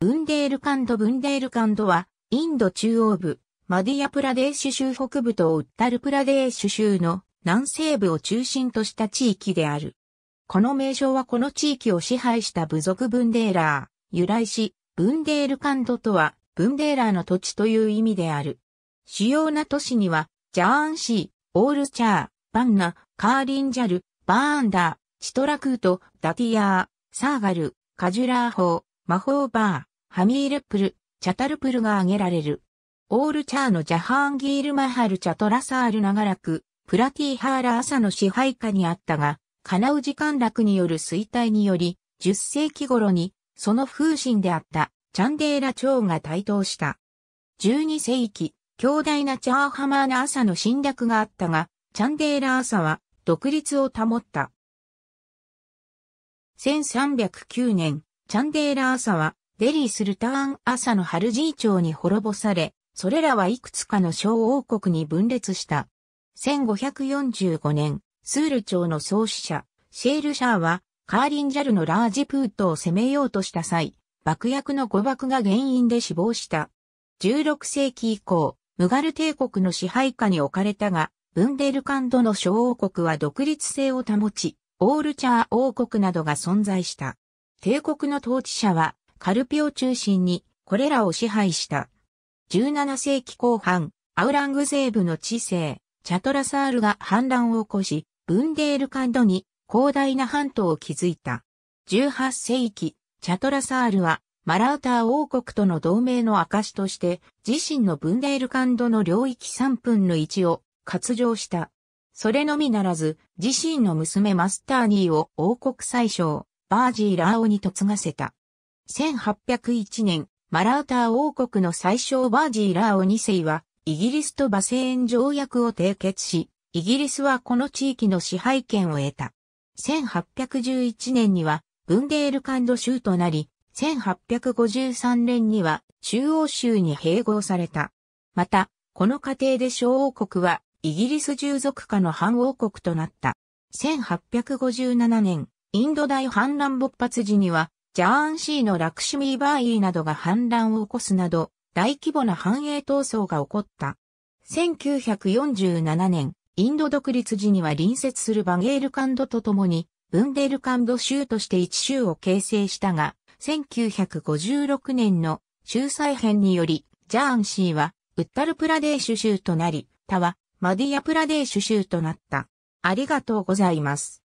ブンデールカンドブンデールカンドは、インド中央部、マディア・プラデーシュ州北部とウッタルプラデーシュ州の南西部を中心とした地域である。この名称はこの地域を支配した部族ブンデーラー、由来し、ブンデールカンドとは、ブンデーラーの土地という意味である。主要な都市には、ジャーンシー、オールチャー、バンナ、カーリンジャル、バーンダー、チトラクート、ダティアー、サーガル、カジュラーホー、マホーバー、ハミールプル、チャタルプルが挙げられる。オールチャーのジャハーンギールマハルチャトラサール長らく、プラティハーラ朝の支配下にあったが、カナウジ陥落による衰退により、10世紀頃に、その風神であったチャンデーラ朝が台頭した。12世紀、強大なチャーハマーナ朝の侵略があったが、チャンデーラ朝は独立を保った。1309年、チャンデーラサはデリー・スルターン・朝のハルジー朝に滅ぼされ、それらはいくつかの小王国に分裂した。1545年、スール朝の創始者、シェールシャーは、カーリンジャルのラージプートを攻めようとした際、爆薬の誤爆が原因で死亡した。16世紀以降、ムガル帝国の支配下に置かれたが、ブンデルカンドの小王国は独立性を保ち、オールチャー王国などが存在した。帝国の統治者はカルピオ中心にこれらを支配した。17世紀後半、アウラングゼーブの知性、チャトラサールが反乱を起こし、ブンデールカンドに広大な半島を築いた。18世紀、チャトラサールはマラウター王国との同盟の証として自身のブンデールカンドの領域3分の1を割譲した。それのみならず、自身の娘マスターニーを王国最小、バージーラーオに嫁がせた。1801年、マラーター王国の最小バージーラーオ2世は、イギリスとバセーン条約を締結し、イギリスはこの地域の支配権を得た。1811年には、ブンデールカンド州となり、1853年には中央州に併合された。また、この過程で小王国はイギリス従属下の反王国となった。1857年、インド大反乱勃発時にはジャーンシーのラクシュミーバーイーなどが反乱を起こすなど、大規模な繁栄闘争が起こった。1947年、インド独立時には隣接するバゲールカンドと共に、ブンデルカンド州として一州を形成したが、1956年の州再編により、ジャーンシーは、ウッタルプラデーシュ州となり、他は、マディアプラデーシュ州となった。ありがとうございます。